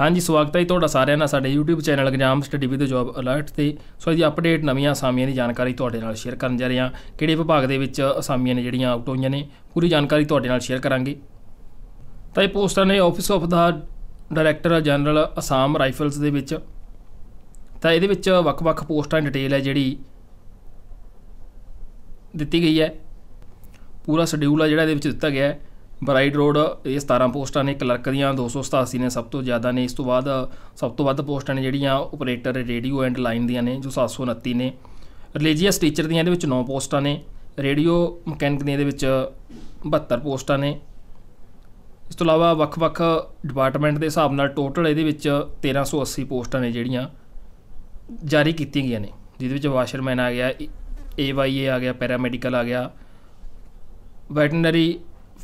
ਹਾਂਜੀ ਸਵਾਗਤ ਹੈ ਤੁਹਾਡਾ ਸਾਰਿਆਂ ਦਾ ਸਾਡੇ YouTube channel exam study with job alert ਤੇ ਸੋ ਅੱਜ ਅਪਡੇਟ ਨਵੀਆਂ ਅਸਾਮੀਆਂ ਦੀ ਜਾਣਕਾਰੀ ਤੁਹਾਡੇ ਨਾਲ ਸ਼ੇਅਰ ਕਰਨ ਜਾ ਰਹੇ ਹਾਂ ਕਿਹੜੇ ਵਿਭਾਗ ਦੇ ਵਿੱਚ ਅਸਾਮੀਆਂ ਨੇ ਜਿਹੜੀਆਂ ਆਊਟ ਹੋਈਆਂ ਨੇ ਪੂਰੀ ਜਾਣਕਾਰੀ ਤੁਹਾਡੇ ਨਾਲ ਸ਼ੇਅਰ ਕਰਾਂਗੇ ਤਾਂ ਇਹ ਪੋਸਟਾਂ ਨੇ ਆਫਿਸ ਆਫ ਦਾ ਡਾਇਰੈਕਟਰ ਜਨਰਲ ਅਸਾਮ ਰਾਈਫਲਸ ਦੇ ਵਿੱਚ ਤਾਂ ਇਹਦੇ ਵਿੱਚ ਵੱਖ-ਵੱਖ ਪੋਸਟਾਂ ਦੀ ਡਿਟੇਲ ਹੈ ਜਿਹੜੀ ਦਿੱਤੀ ਗਈ ਹੈ ਪੂਰਾ ਸ਼ਡਿਊਲ ਆ ਜਿਹੜਾ ਇਹਦੇ ਵਿੱਚ ਦਿੱਤਾ ਗਿਆ ਹੈ ਬਰਾਈਡ ਰੋਡ ਇਹ 17 ਪੋਸਟਾਂ ਨੇ ਕਲਰਕ ਦੀਆਂ 287 ਨੇ ਸਭ ਤੋਂ ਜ਼ਿਆਦਾ ਨੇ ਇਸ ਤੋਂ ਬਾਅਦ ਸਭ ਤੋਂ ਵੱਧ ਪੋਸਟਾਂ ਨੇ ਜਿਹੜੀਆਂ ਆਪਰੇਟਰ ਰੇਡੀਓ ਐਂਡ ਲਾਈਨ ਦੀਆਂ ਨੇ ਜੋ 729 ਨੇ ਰਿਲੀਜੀਅਸ ਟੀਚਰ ਦੀਆਂ ਇਹਦੇ ਵਿੱਚ 9 ਪੋਸਟਾਂ ਨੇ ਰੇਡੀਓ ਮਕੈਨਿਕ ਦੀਆਂ ਇਹਦੇ ਵਿੱਚ 72 ਪੋਸਟਾਂ ਨੇ ਇਸ ਤੋਂ ਇਲਾਵਾ ਵੱਖ-ਵੱਖ ਡਿਪਾਰਟਮੈਂਟ ਦੇ ਹਿਸਾਬ ਨਾਲ ਟੋਟਲ ਇਹਦੇ ਵਿੱਚ 1380 ਪੋਸਟਾਂ ਨੇ ਜਿਹੜੀਆਂ ਜਾਰੀ ਕੀਤੀਆਂ ਗਈਆਂ ਨੇ ਜਿਹਦੇ ਵਿੱਚ ਵਾਸ਼ਰਮੈਨ ਆ ਗਿਆ ਏਵਾਈਏ ਆ ਗਿਆ ਪੈਰਾਮੈਡੀਕਲ ਆ ਗਿਆ ਵੈਟਰਨਰੀ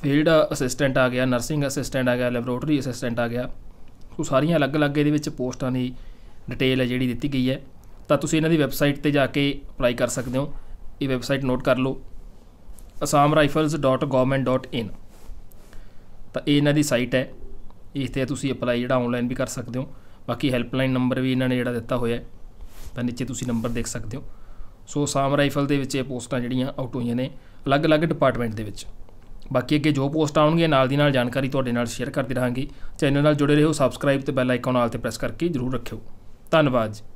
ਫੀਲਡ ਅਸਿਸਟੈਂਟ ਆ ਗਿਆ ਨਰਸਿੰਗ ਅਸਿਸਟੈਂਟ ਆ ਗਿਆ ਲੈਬੋਰੇਟਰੀ ਅਸਿਸਟੈਂਟ ਆ ਗਿਆ ਉਹ ਸਾਰੀਆਂ ਅਲੱਗ-ਅਲੱਗ ਇਹਦੇ ਵਿੱਚ ਪੋਸਟਾਂ ਦੀ ਡਿਟੇਲ ਹੈ ਜਿਹੜੀ ਦਿੱਤੀ ਗਈ ਹੈ ਤਾਂ ਤੁਸੀਂ ਇਹਨਾਂ ਦੀ ਵੈਬਸਾਈਟ ਤੇ ਜਾ ਕੇ ਅਪਲਾਈ ਕਰ ਸਕਦੇ ਹੋ ਇਹ ਵੈਬਸਾਈਟ ਨੋਟ ਕਰ ਲਓ assamrifles.government.in ਤਾਂ ਇਹ ਇਹਨਾਂ ਦੀ ਸਾਈਟ ਹੈ ਇਸ ਤੇ ਤੁਸੀਂ ਅਪਲਾਈ ਜਿਹੜਾ ਆਨਲਾਈਨ ਵੀ ਕਰ ਸਕਦੇ ਹੋ ਬਾਕੀ ਹੈਲਪਲਾਈਨ ਨੰਬਰ ਵੀ ਇਹਨਾਂ ਨੇ ਜਿਹੜਾ ਦਿੱਤਾ ਹੋਇਆ ਹੈ ਤਾਂ ਨੀਚੇ ਤੁਸੀਂ ਨੰਬਰ ਦੇਖ ਸਕਦੇ ਹੋ ਸੋ ਸਾਮ ਰਾਈਫਲ ਦੇ ਵਿੱਚ ਇਹ ਪੋਸਟਾਂ ਜਿਹੜੀਆਂ ਆਊਟ ਹੋਈਆਂ ਨੇ ਅਲੱਗ-ਅਲੱਗ ਡਿਪਾਰਟਮੈਂਟ ਦੇ ਵਿੱਚ ਬਾਕੀ ਅੱਗੇ ਜੋ ਪੋਸਟ ਆਉਣਗੇ ਨਾਲ ਦੀ ਨਾਲ ਜਾਣਕਾਰੀ ਤੁਹਾਡੇ ਨਾਲ ਸ਼ੇਅਰ ਕਰਦੇ ਰਹਾਂਗੇ ਚੈਨਲ ਨਾਲ ਜੁੜੇ ਰਹੋ ਸਬਸਕ੍ਰਾਈਬ ਤੇ ਬੈਲ ਆਈਕਨ ਆਲ ਤੇ ਪ੍ਰੈਸ ਕਰਕੇ ਜਰੂਰ ਰੱਖਿਓ ਧੰਨਵਾਦ